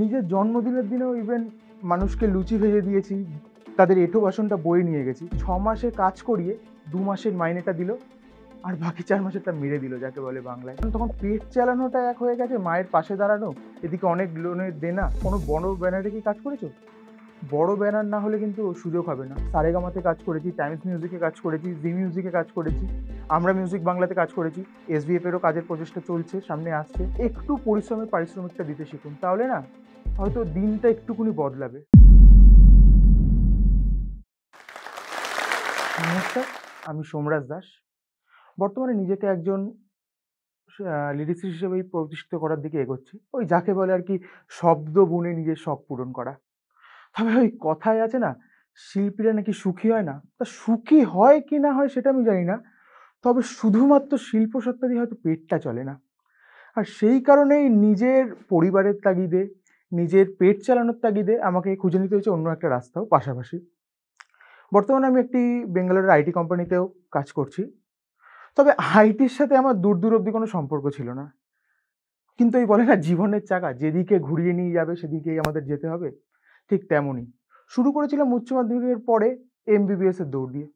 নিজের জন্মদিনের দিনেও ইভেন মানুষকে লুচি ভেজে দিয়েছি তাদের এঁঠো বাসনটা বয়ে নিয়ে গেছি ছ মাসে কাজ করিয়ে দু মাসের মাইনেটা দিল আর বাকি চার মাসেরটা মেরে দিল যাকে বলে বাংলায় তখন পেট চালানোটা এক হয়ে গেছে মায়ের পাশে দাঁড়ানো এদিকে অনেক লোনের দেনা কোনো বড় ব্যানারে কি কাজ করেছো বড় ব্যানার না হলে কিন্তু সুযোগ হবে না সারেগামাতে কাজ করেছি টাইমস মিউজিকে কাজ করেছি জি মিউজিকে কাজ করেছি আমরা মিউজিক বাংলাতে কাজ করেছি এসবিএফেরও কাজের প্রচেষ্টা চলছে সামনে আসছে একটু পরিশ্রমের পারিশ্রমিকটা দিতে শিখুন তাহলে না হয়তো দিনটা একটুকুনি বদলাবে নমস্কার আমি সোমরাজ দাস বর্তমানে নিজেকে একজন লিডিসি হিসেবেই প্রতিষ্ঠিত করার দিকে এগোচ্ছি ওই যাকে বলে আর কি শব্দ বুনে নিজের সব পূরণ করা তবে ওই কথায় আছে না শিল্পীরা নাকি সুখী হয় না তা সুখী হয় কি না হয় সেটা আমি জানি না তবে শুধুমাত্র শিল্প সত্তারই হয়তো পেটটা চলে না আর সেই কারণেই নিজের পরিবারের তাগিদে নিজের পেট চালানোর তাগিদে আমাকে খুঁজে নিতে হয়েছে অন্য একটা রাস্তাও পাশাপাশি বর্তমানে আমি একটি বেঙ্গালোরের আইটি কোম্পানিতেও কাজ করছি তবে আইটির সাথে আমার দূর দূর অব্দি কোনো সম্পর্ক ছিল না কিন্তু এই বলে না জীবনের চাকা যেদিকে ঘুরিয়ে নিয়ে যাবে সেদিকেই আমাদের যেতে হবে ঠিক তেমনই শুরু করেছিলাম উচ্চ মাধ্যমিকের পরে এমবিবিএসের দৌড় দিয়ে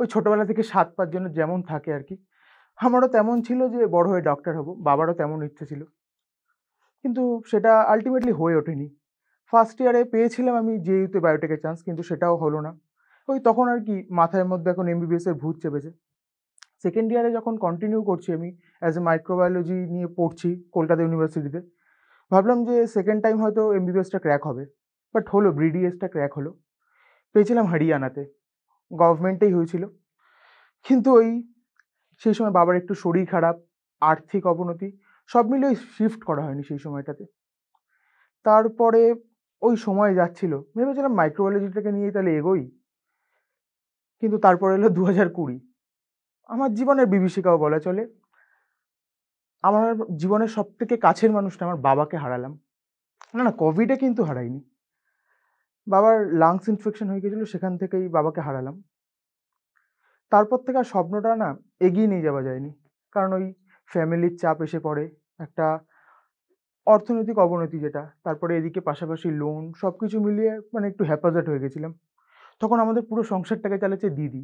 ওই ছোটোবেলা থেকে সাত পাঁচ জনের যেমন থাকে আর কি আমারও তেমন ছিল যে বড় হয়ে ডক্টর হব বাবারও তেমন ইচ্ছে ছিল কিন্তু সেটা আলটিমেটলি হয়ে ওঠেনি ফার্স্ট ইয়ারে পেয়েছিলাম আমি ইউতে বায়োটেকের চান্স কিন্তু সেটাও হলো না ওই তখন আর কি মাথার মধ্যে এখন এমবিবিএসের ভূত চেপেছে সেকেন্ড ইয়ারে যখন কন্টিনিউ করছি আমি অ্যাজ এ মাইক্রোবায়োলজি নিয়ে পড়ছি কলকাতা ইউনিভার্সিটিতে ভাবলাম যে সেকেন্ড টাইম হয়তো এমবিবিএসটা ক্র্যাক হবে বাট হলো ব্রিডিএসটা ক্র্যাক হলো পেয়েছিলাম হরিয়ানাতে গভর্নমেন্টেই হয়েছিল কিন্তু ওই সেই সময় বাবার একটু শরীর খারাপ আর্থিক অবনতি সব মিলিয়ে শিফট করা হয়নি সেই সময়টাতে তারপরে ওই সময় যাচ্ছিল ভেবেছিলাম মাইক্রোবায়োলজিটাকে নিয়ে তাহলে এগোই কিন্তু তারপর এলো দু হাজার কুড়ি আমার জীবনের বিভীষিকাও বলা চলে আমার জীবনের সব থেকে কাছের মানুষটা আমার বাবাকে হারালাম না না কোভিডে কিন্তু হারাইনি বাবার লাংস ইনফেকশন হয়ে গেছিলো সেখান থেকেই বাবাকে হারালাম তারপর থেকে আর স্বপ্নটা না এগিয়ে নিয়ে যাওয়া যায়নি কারণ ওই ফ্যামিলির চাপ এসে পড়ে একটা অর্থনৈতিক অবনতি যেটা তারপরে এদিকে পাশাপাশি লোন সব কিছু মিলিয়ে মানে একটু হ্যাপাজেট হয়ে গেছিলাম তখন আমাদের পুরো সংসারটাকে চালাচ্ছে দিদি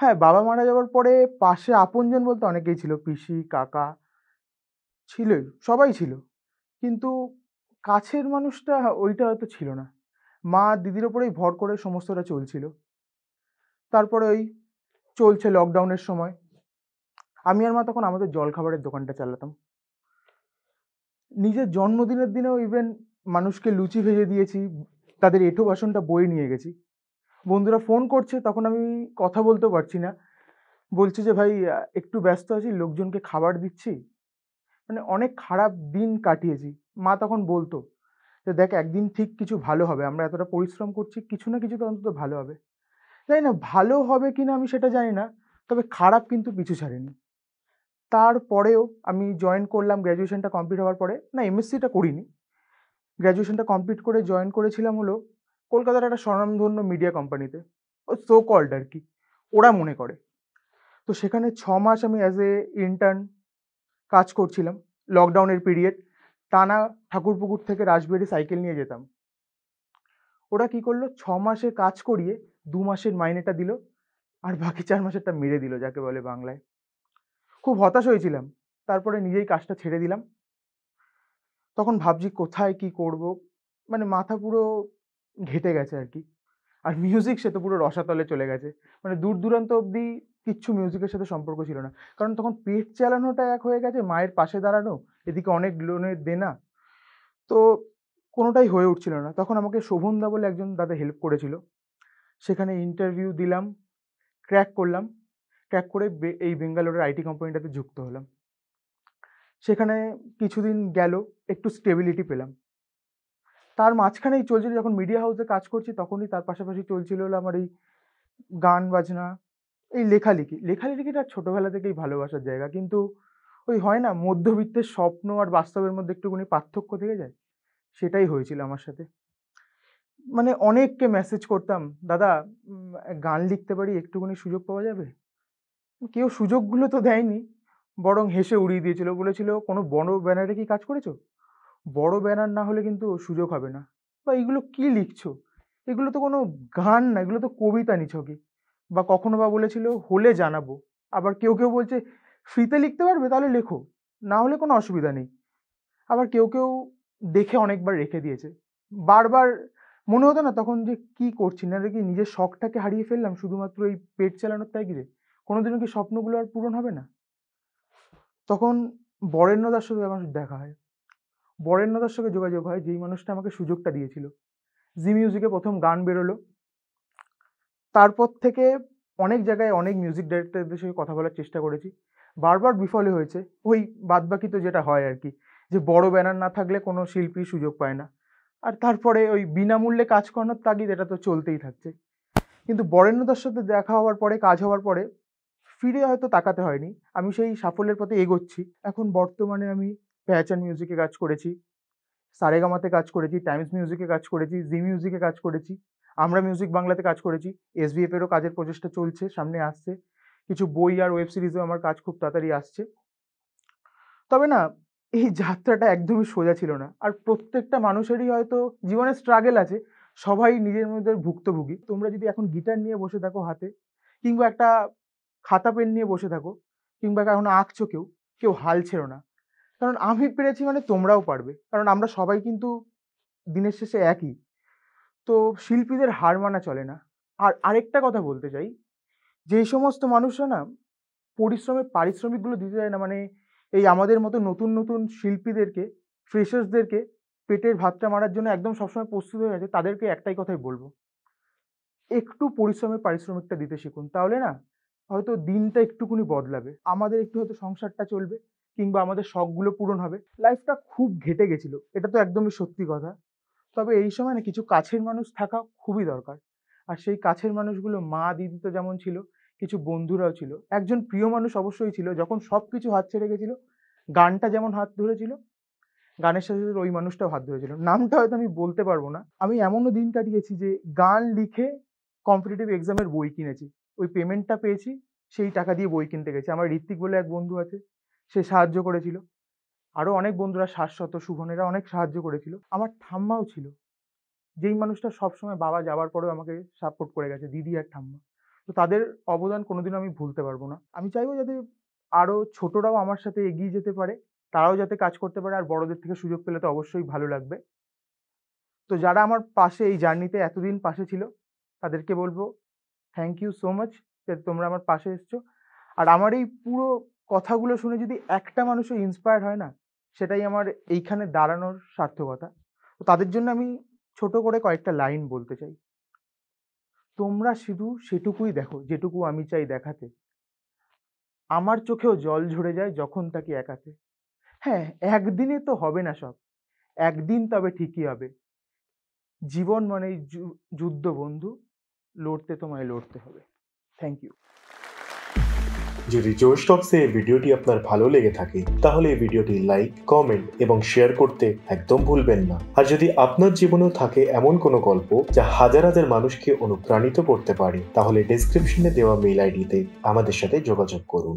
হ্যাঁ বাবা মারা যাওয়ার পরে পাশে আপনজন বলতে অনেকেই ছিল পিসি কাকা ছিলই সবাই ছিল কিন্তু কাছের মানুষটা ওইটা হয়তো ছিল না মা দিদির ওপরেই ভর করে সমস্তটা চলছিল তারপরে ওই চলছে লকডাউনের সময় আমি আর মা তখন আমাদের জলখাবারের দোকানটা চালাতাম নিজের জন্মদিনের দিনেও ইভেন মানুষকে লুচি ভেজে দিয়েছি তাদের এঁঠো বাসনটা বয়ে নিয়ে গেছি বন্ধুরা ফোন করছে তখন আমি কথা বলতেও পারছি না বলছে যে ভাই একটু ব্যস্ত আছি লোকজনকে খাবার দিচ্ছি মানে অনেক খারাপ দিন কাটিয়েছি মা তখন বলতো যে দেখ একদিন ঠিক কিছু ভালো হবে আমরা এতটা পরিশ্রম করছি কিছু না কিছু তো অন্তত ভালো হবে জানি না ভালো হবে কি না আমি সেটা জানি না তবে খারাপ কিন্তু পিছু ছাড়েনি তারপরেও আমি জয়েন করলাম গ্র্যাজুয়েশনটা কমপ্লিট হওয়ার পরে না এমএসসিটা করিনি গ্র্যাজুয়েশনটা কমপ্লিট করে জয়েন করেছিলাম হলো কলকাতার একটা স্বনামধন্য মিডিয়া কোম্পানিতে ও সো কল্ড আর কি ওরা মনে করে তো সেখানে ছ মাস আমি অ্যাজ এ ইন্টার্ন কাজ করছিলাম লকডাউনের পিরিয়ড টানা ঠাকুরপুকুর থেকে রাসবেরি সাইকেল নিয়ে যেতাম ওরা কি করলো ছ মাসে কাজ করিয়ে দু মাসের মাইনেটা দিল আর বাকি চার মাসেরটা মেরে দিল যাকে বলে বাংলায় খুব হতাশ হয়েছিলাম তারপরে নিজেই কাজটা ছেড়ে দিলাম তখন ভাবছি কোথায় কি করব মানে মাথা পুরো ঘেটে গেছে আর কি আর মিউজিক সে তো পুরো রসাতলে চলে গেছে মানে দূর দূরান্ত অব্দি কিচ্ছু মিউজিকের সাথে সম্পর্ক ছিল না কারণ তখন পেট চালানোটা এক হয়ে গেছে মায়ের পাশে দাঁড়ানো এদিকে অনেক লোনের দেনা তো কোনোটাই হয়ে উঠছিল না তখন আমাকে শোভনদা বলে একজন দাদা হেল্প করেছিল সেখানে ইন্টারভিউ দিলাম ক্র্যাক করলাম ক্র্যাক করে এই বেঙ্গালোরের আইটি কোম্পানিটাতে যুক্ত হলাম সেখানে কিছুদিন গেল একটু স্টেবিলিটি পেলাম তার মাঝখানেই চলছিল যখন মিডিয়া হাউসে কাজ করছি তখনই তার পাশাপাশি চলছিল আমার এই গান বাজনা এই লেখালেখি লেখালেখিটা ছোটোবেলা থেকেই ভালোবাসার জায়গা কিন্তু ওই হয় না মধ্যবিত্তের স্বপ্ন আর বাস্তবের মধ্যে একটুখানি পার্থক্য থেকে যায় সেটাই হয়েছিল আমার সাথে মানে অনেককে মেসেজ করতাম দাদা গান লিখতে পারি একটুখানি সুযোগ পাওয়া যাবে কেউ সুযোগগুলো তো দেয়নি বরং হেসে উড়িয়ে দিয়েছিল বলেছিল কোনো বড় ব্যানারে কি কাজ করেছো বড় ব্যানার না হলে কিন্তু সুযোগ হবে না বা এগুলো কি লিখছো এগুলো তো কোনো গান না এগুলো তো কবিতা নিছকে বা কখনো বা বলেছিল হলে জানাবো আবার কেউ কেউ বলছে ফ্রিতে লিখতে পারবে তাহলে লেখো না হলে কোনো অসুবিধা নেই আবার কেউ কেউ দেখে অনেকবার রেখে দিয়েছে বারবার মনে হতো না তখন যে কি করছি না কি নিজের শখটাকে হারিয়ে ফেললাম শুধুমাত্র এই পেট চালানোর তাগিদে কোনোদিনও কি স্বপ্নগুলো আর পূরণ হবে না তখন বরেণ্যদার সঙ্গে আমার দেখা হয় বরেণ্যদার সঙ্গে যোগাযোগ হয় যেই মানুষটা আমাকে সুযোগটা দিয়েছিল জি মিউজিকে প্রথম গান বেরোলো তারপর থেকে অনেক জায়গায় অনেক মিউজিক ডাইরেক্টরদের সঙ্গে কথা বলার চেষ্টা করেছি বারবার বিফলে হয়েছে ওই বাদবাকি তো যেটা হয় আর কি যে বড় ব্যানার না থাকলে কোনো শিল্পী সুযোগ পায় না আর তারপরে ওই বিনামূল্যে কাজ করানোর তাগিদ এটা তো চলতেই থাকছে কিন্তু বরেণ্যদার সাথে দেখা হওয়ার পরে কাজ হওয়ার পরে ফিরে হয়তো তাকাতে হয়নি আমি সেই সাফল্যের পথে এগোচ্ছি এখন বর্তমানে আমি প্যাচ অ্যান্ড মিউজিকে কাজ করেছি সারেগামাতে কাজ করেছি টাইমস মিউজিকে কাজ করেছি জি মিউজিকে কাজ করেছি আমরা মিউজিক বাংলাতে কাজ করেছি এসবিএফেরও কাজের প্রচেষ্টা চলছে সামনে আসছে কিছু বই আর ওয়েব সিরিজেও আমার কাজ খুব তাড়াতাড়ি আসছে তবে না এই যাত্রাটা একদমই সোজা ছিল না আর প্রত্যেকটা মানুষেরই হয়তো জীবনে স্ট্রাগেল আছে সবাই নিজের মধ্যে ভুক্তভোগী তোমরা যদি এখন গিটার নিয়ে বসে থাকো হাতে কিংবা একটা খাতা পেন নিয়ে বসে থাকো কিংবা এখন আঁকছো কেউ কেউ হাল ছেড়ো না কারণ আমি পেরেছি মানে তোমরাও পারবে কারণ আমরা সবাই কিন্তু দিনের শেষে একই তো শিল্পীদের হার মানা চলে না আর আরেকটা কথা বলতে চাই যেই সমস্ত মানুষরা না পরিশ্রমে পারিশ্রমিকগুলো দিতে চায় না মানে এই আমাদের মতো নতুন নতুন শিল্পীদেরকে ফ্রেশার্সদেরকে পেটের ভাতটা মারার জন্য একদম সবসময় প্রস্তুত হয়ে আছে তাদেরকে একটাই কথাই বলবো একটু পরিশ্রমের পারিশ্রমিকটা দিতে শিখুন তাহলে না হয়তো দিনটা একটুকুনি বদলাবে আমাদের একটু হয়তো সংসারটা চলবে কিংবা আমাদের শখগুলো পূরণ হবে লাইফটা খুব ঘেটে গেছিল এটা তো একদমই সত্যি কথা তবে এই সময় না কিছু কাছের মানুষ থাকা খুবই দরকার আর সেই কাছের মানুষগুলো মা দিদি তো যেমন ছিল কিছু বন্ধুরাও ছিল একজন প্রিয় মানুষ অবশ্যই ছিল যখন সব কিছু হাত ছেড়ে গেছিলো গানটা যেমন হাত ধরেছিল গানের সাথে সাথে ওই মানুষটাও হাত ধরেছিল নামটা হয়তো আমি বলতে পারবো না আমি এমনও দিন কাটিয়েছি যে গান লিখে কম্পিটিটিভ এক্সামের বই কিনেছি ওই পেমেন্টটা পেয়েছি সেই টাকা দিয়ে বই কিনতে গেছি আমার ঋত্বিক বলে এক বন্ধু আছে সে সাহায্য করেছিল আরও অনেক বন্ধুরা শাশ্বত শুভনেরা অনেক সাহায্য করেছিল আমার ঠাম্মাও ছিল যেই মানুষটা সবসময় বাবা যাওয়ার পরেও আমাকে সাপোর্ট করে গেছে দিদি আর ঠাম্মা তো তাদের অবদান কোনোদিনও আমি ভুলতে পারবো না আমি চাইবো যাতে আরও ছোটরাও আমার সাথে এগিয়ে যেতে পারে তারাও যাতে কাজ করতে পারে আর বড়দের থেকে সুযোগ পেলে তো অবশ্যই ভালো লাগবে তো যারা আমার পাশে এই জার্নিতে এতদিন পাশে ছিল তাদেরকে বলবো থ্যাংক ইউ সো মাচ যাতে তোমরা আমার পাশে এসছো আর আমার এই পুরো কথাগুলো শুনে যদি একটা মানুষও ইন্সপায়ার হয় না সেটাই আমার এইখানে দাঁড়ানোর সার্থকতা তো তাদের জন্য আমি ছোট করে কয়েকটা লাইন বলতে চাই তোমরা শুধু সেটুকুই দেখো যেটুকু আমি চাই দেখাতে আমার চোখেও জল ঝরে যায় যখন তাকে একাতে হ্যাঁ একদিনে তো হবে না সব একদিন তবে ঠিকই হবে জীবন মানে যুদ্ধ বন্ধু লড়তে তোমায় লড়তে হবে থ্যাংক ইউ যদি জোশ টপসে এই ভিডিওটি আপনার ভালো লেগে থাকে তাহলে এই ভিডিওটি লাইক কমেন্ট এবং শেয়ার করতে একদম ভুলবেন না আর যদি আপনার জীবনেও থাকে এমন কোনো গল্প যা হাজার হাজার মানুষকে অনুপ্রাণিত করতে পারে তাহলে ডিসক্রিপশনে দেওয়া মেইল আইডিতে আমাদের সাথে যোগাযোগ করুন